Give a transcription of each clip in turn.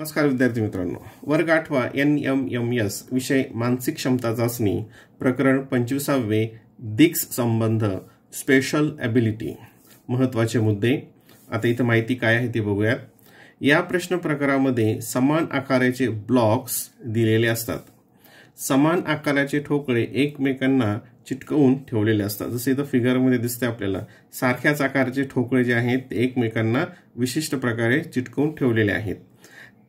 नमस्कार विद्यार्थी मित्रांनो वर्ग आठवा एन एम एम एस विषय मानसिक क्षमता चाचणी प्रकरण पंचवीसावे दिक्स संबंध स्पेशल ॲबिलिटी महत्त्वाचे मुद्दे आता इथं माहिती काय आहे ते बघूयात या प्रश्न प्रकारामध्ये समान आकाराचे ब्लॉक्स दिलेले असतात समान आकाराचे ठोकळे एकमेकांना चिटकवून ठेवलेले असतात जसे इथं फिगरमध्ये दिसते आपल्याला सारख्याच आकाराचे ठोकळे जे आहेत ते एकमेकांना विशिष्ट प्रकारे चिटकवून ठेवलेले आहेत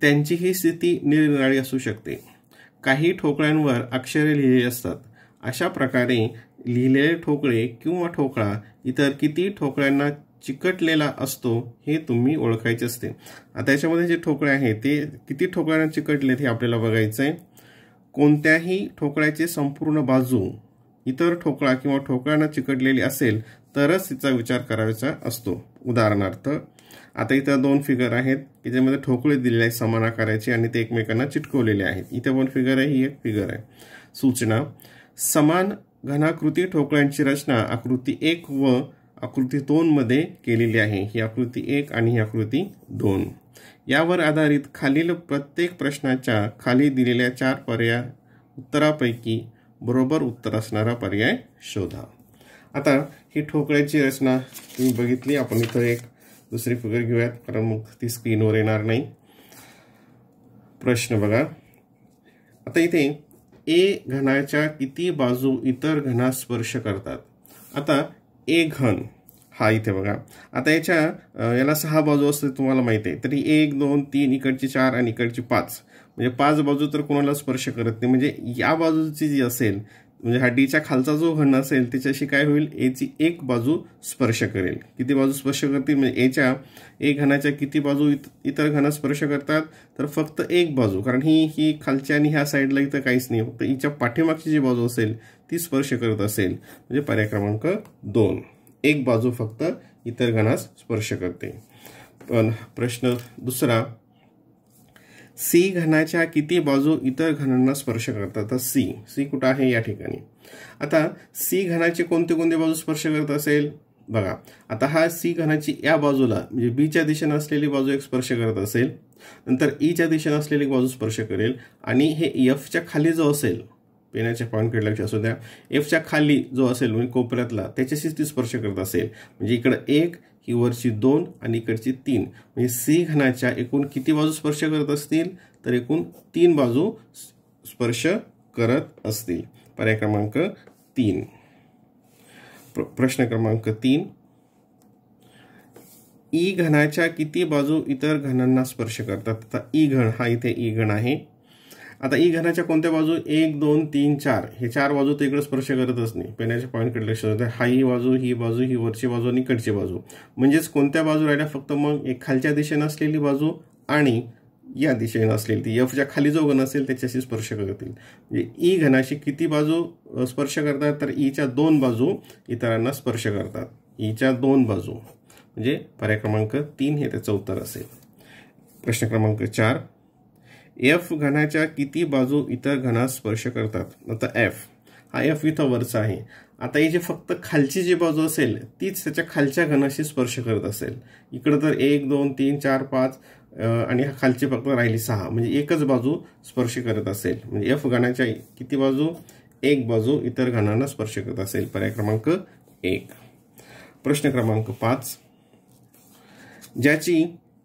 त्यांची ही स्थिती निरनिराळी असू शकते काही ठोकळ्यांवर अक्षरे लिहिलेली असतात अशा प्रकारे लिहिलेले ठोकळे किंवा ठोकळा इतर किती ठोकळ्यांना चिकटलेला असतो हे तुम्ही ओळखायचे असते आता याच्यामध्ये जे ठोकळे आहे ते किती ठोकळ्यांना चिकटलेत हे आपल्याला बघायचं आहे कोणत्याही ठोकळ्याचे संपूर्ण बाजू इतर ठोकळा किंवा ठोकळ्यांना चिकटलेली असेल तरच तिचा विचार करायचा असतो उदाहरणार्थ आता इथं दोन फिगर आहेत की ज्यामध्ये ठोकळे दिलेले आहेत समान आकाराचे आणि ते एकमेकांना चिटकवलेले आहेत इथं पण फिगर आहे ही एक फिगर आहे सूचना समान घनाकृती ठोकळ्यांची रचना आकृती एक व आकृती दोनमध्ये केलेली आहे ही आकृती एक आणि ही आकृती दोन यावर आधारित खालील प्रत्येक प्रश्नाच्या खाली दिलेल्या चार पर्याय उत्तरापैकी बरोबर उत्तर असणारा पर्याय शोधा आता ही ठोकळ्याची रचना तुम्ही बघितली आपण इथं एक दुसरी फिगर घेऊयात कारण मग ती स्क्रीनवर येणार नाही प्रश्न बघा आता इथे ए घनाच्या किती बाजू इतर घना स्पर्श करतात आता ए घन हा इथे बघा आता याच्या याला सहा बाजू असते तुम्हाला माहिती आहे तरी एक दोन तीन इकडची चार आणि इकडची पाच म्हणजे पाच बाजू तर कोणाला स्पर्श करत नाही म्हणजे या बाजूची जी असेल म्हणजे हा डीच्या खालचा जो घन असेल त्याच्याशी काय होईल एची एक बाजू स्पर्श करेल किती बाजू स्पर्श करतील म्हणजे एच्या ए घनाच्या किती बाजू इत इतर घन स्पर्श करतात तर फक्त एक बाजू कारण ही ही खालच्या आणि ह्या साईडला इथं काहीच नाही फक्त हिच्या पाठीमागची जी बाजू असेल ती स्पर्श करत असेल म्हणजे पर्याय क्रमांक दोन एक बाजू फक्त इतर घनास स्पर्श करते पण प्रश्न दुसरा सी घनाच्या किती बाजू इतर घनांना स्पर्श करतात तर सी सी कुठं आहे या ठिकाणी आता सी घनाचे कोणते कोणते बाजू स्पर्श करत असेल बघा आता हा सी घनाची या बाजूला म्हणजे बीच्या दिशेनं असलेली बाजू एक स्पर्श करत असेल नंतर ईच्या e दिशेनं असलेली बाजू स्पर्श करेल आणि हे एफच्या खाली जो असेल पेनाच्या पॉईंटकडे लक्ष असू द्या एफच्या खाली जो असेल म्हणजे कोपऱ्यातला त्याच्याशीच ती स्पर्श करत असेल म्हणजे इकडं एक ही वरची दोन आणि इकडची तीन म्हणजे सी घनाच्या एकूण किती बाजू स्पर्श करत असतील तर एकूण तीन बाजू स्पर्श करत असतील पर्याय क्रमांक तीन प्रश्न क्रमांक तीन ई घनाच्या किती बाजू इतर घनांना स्पर्श करतात आता ई घन हा इथे ई घन आहे आता ई e घराच्या कोणत्या बाजू एक दोन तीन चार हे चार बाजू तर इकडे स्पर्श करतच नाही पेण्याच्या पॉईंटकडे लक्ष देतात हा ही e बाजू ही बाजू ही वरची बाजू आणि कडची बाजू म्हणजेच कोणत्या बाजू राहिल्या फक्त मग एक खालच्या दिशेनं असलेली बाजू आणि या दिशेनं असलेली ती यफच्या खाली जो घन असेल त्याच्याशी स्पर्श करतील म्हणजे ई e घनाशी किती बाजू स्पर्श करतात तर ईच्या दोन बाजू इतरांना स्पर्श करतात ईच्या दोन बाजू म्हणजे पर्याय क्रमांक तीन हे त्याचं उत्तर असेल प्रश्न क्रमांक चार एफ घनाच्या किती बाजू इतर घनास स्पर्श करतात आता एफ हा एफ इथं वरचा आहे आता ही जी फक्त खालची जी बाजू असेल तीच त्याच्या खालच्या घनाशी स्पर्श करत असेल इकडं तर एक दोन तीन चार पाच आणि हा खालची फक्त राहिली सहा म्हणजे एकच बाजू स्पर्श करत असेल म्हणजे एफ घनाच्या किती बाजू एक बाजू इतर घनांना स्पर्श करत असेल पर्याय क्रमांक एक प्रश्न क्रमांक पाच ज्याची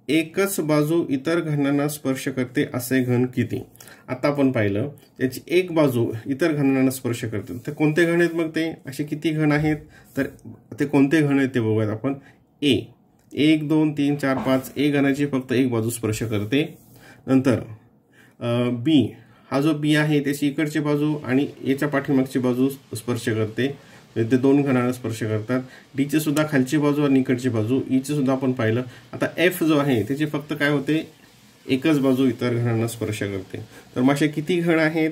एकच बाजू इतर घनांना स्पर्श करते असे घन किती आता आपण पाहिलं त्याची एक बाजू इतर घनांना स्पर्श करते तर कोणते घन आहेत मग ते असे किती घन आहेत तर ते कोणते घन आहेत ते बघूयात आपण ए एक दोन तीन चार पाच ए घनाची फक्त एक बाजू स्पर्श करते नंतर बी हा जो बी आहे त्याची इकडची बाजू आणि एच्या पाठीमागची बाजू स्पर्श करते ते दोन घणांना स्पर्श करतात डीचे सुद्धा खालची बाजू आणि इकडची बाजू ईचे e सुद्धा आपण पाहिलं आता एफ जो आहे त्याची फक्त काय होते एकच बाजू इतर घणांना स्पर्श करते तर मग असे किती घण आहेत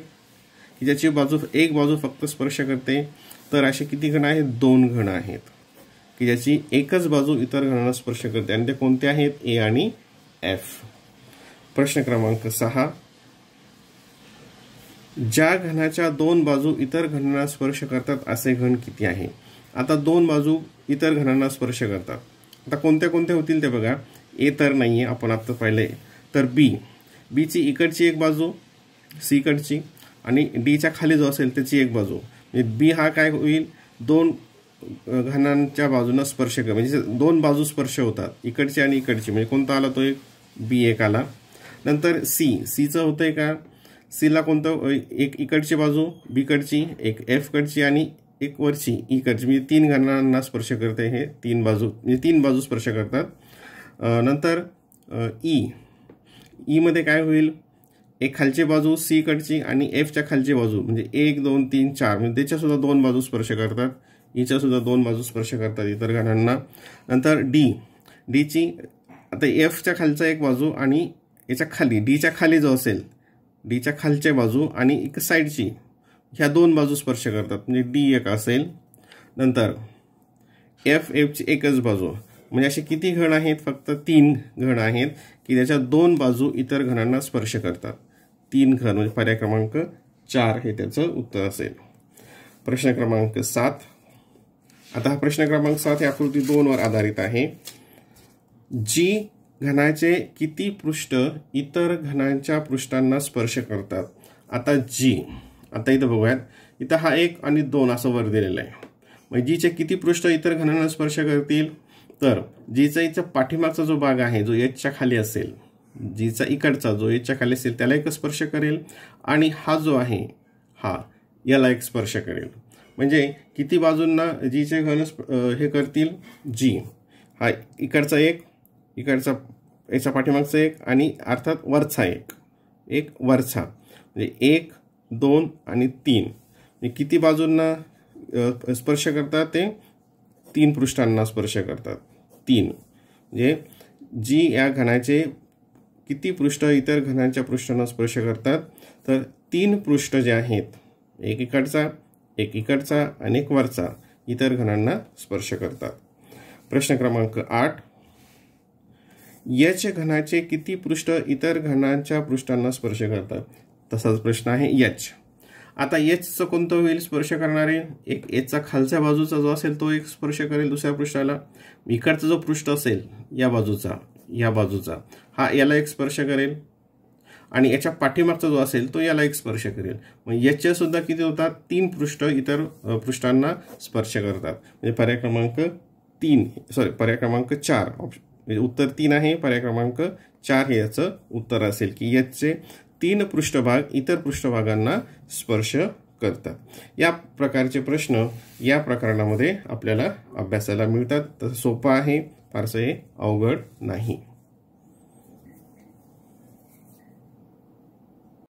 की ज्याची बाजू एक बाजू फक्त स्पर्श करते तर असे किती घण आहेत दोन घण आहेत की ज्याची एकच बाजू इतर घणांना स्पर्श करते आणि ते कोणते आहेत ए आणि एफ प्रश्न क्रमांक सहा ज्या घनाच्या दोन बाजू इतर घनांना स्पर्श करतात असे घन किती आहे आता दोन बाजू इतर घनांना स्पर्श करतात आता कोणत्या कोणत्या होतील ते बघा ए तर नाही आहे आपण आत्ता पाहिलं तर बी बीची इकडची एक बाजू सीकडची आणि डीच्या खाली जो असेल त्याची एक बाजू म्हणजे बी हा काय होईल दोन घनांच्या बाजूंना स्पर्श कर म्हणजे दोन बाजू स्पर्श होतात इकडची आणि इकडची म्हणजे कोणता आला तो एक बी एक आला नंतर सी सीचं होतं आहे का सीला कोणतं एक इकडची बाजू बीकडची एक एफकडची आणि एक वरची इकडची e म्हणजे तीन घरांना स्पर्श करते हे तीन बाजू म्हणजे तीन बाजू स्पर्श करतात नंतर ई ईमध्ये e. e काय होईल एक खालची बाजू सी कडची आणि एफच्या खालची बाजू म्हणजे एक दोन तीन चार म्हणजे त्याच्यासुद्धा दोन बाजू स्पर्श करतात ईच्यासुद्धा दोन बाजू स्पर्श करतात इतर घरांना नंतर डी डीची आता एफच्या खालचा एक बाजू आणि याच्या खाली डीच्या खाली जो असेल डीच्या खालच्या बाजू आणि एक साईडची ह्या दोन बाजू स्पर्श करतात म्हणजे डी एक असेल नंतर एफ एफची एकच बाजू म्हणजे असे किती घण आहेत फक्त तीन घण आहेत की त्याच्या दोन बाजू इतर घणांना स्पर्श करतात तीन घण म्हणजे पर्याय क्रमांक चार हे त्याचं उत्तर असेल प्रश्न क्रमांक सात आता हा प्रश्न क्रमांक सात हे आकृती दोनवर आधारित आहे जी घनाचे किती पृष्ठ इतर घनांच्या पृष्ठांना स्पर्श करतात आता जी आता इथं बघूयात इथं हा एक आणि दोन असं वर दिलेलं आहे मग जीचे किती पृष्ठ इतर घनांना स्पर्श करतील तर जीचा इथं पाठीमागचा जो भाग आहे जो एचच्या खाली असेल जीचा इकडचा जो एचच्या खाली असेल त्याला एक स्पर्श करेल आणि हा जो आहे हा याला एक स्पर्श करेल म्हणजे किती बाजूंना जीचे घन हे करतील जी हा इकडचा एक इकडचा याचा पाठीमागचं एक आणि अर्थात वरचा एक एक वरचा म्हणजे एक दोन आणि तीन म्हणजे किती बाजूंना स्पर्श करतात ते तीन पृष्ठांना स्पर्श करतात तीन म्हणजे जी या घणाचे किती पृष्ठ इतर घनांच्या पृष्ठांना स्पर्श करतात तर तीन पृष्ठ जे आहेत एक इकडचा एक इकडचा आणि एक वरचा इतर घणांना स्पर्श करतात प्रश्न क्रमांक आठ यच घनाचे किती पृष्ठ इतर घनांच्या पृष्ठांना स्पर्श करतात तसाच प्रश्न आहे यच आता यचचं कोणतं होईल स्पर्श करणारे एक एचचा खालच्या बाजूचा जो असेल तो एक स्पर्श करेल दुसऱ्या पृष्ठाला इकडचा जो पृष्ठ असेल या बाजूचा या बाजूचा हा याला एक स्पर्श करेल आणि याच्या पाठीमागचा जो असेल तो याला एक स्पर्श करेल मग याच्यासुद्धा किती होतात तीन पृष्ठ इतर पृष्ठांना स्पर्श करतात म्हणजे पर्याय क्रमांक तीन सॉरी पर्याय क्रमांक चार ऑप्शन म्हणजे उत्तर तीन आहे पर्याय क्रमांक चार हे याचं उत्तर असेल की याचे तीन पृष्ठभाग इतर पृष्ठभागांना स्पर्श करतात या प्रकारचे प्रश्न या प्रकरणामध्ये आपल्याला अभ्यासाला मिळतात तसं सोपं आहे फारसं हे अवघड नाही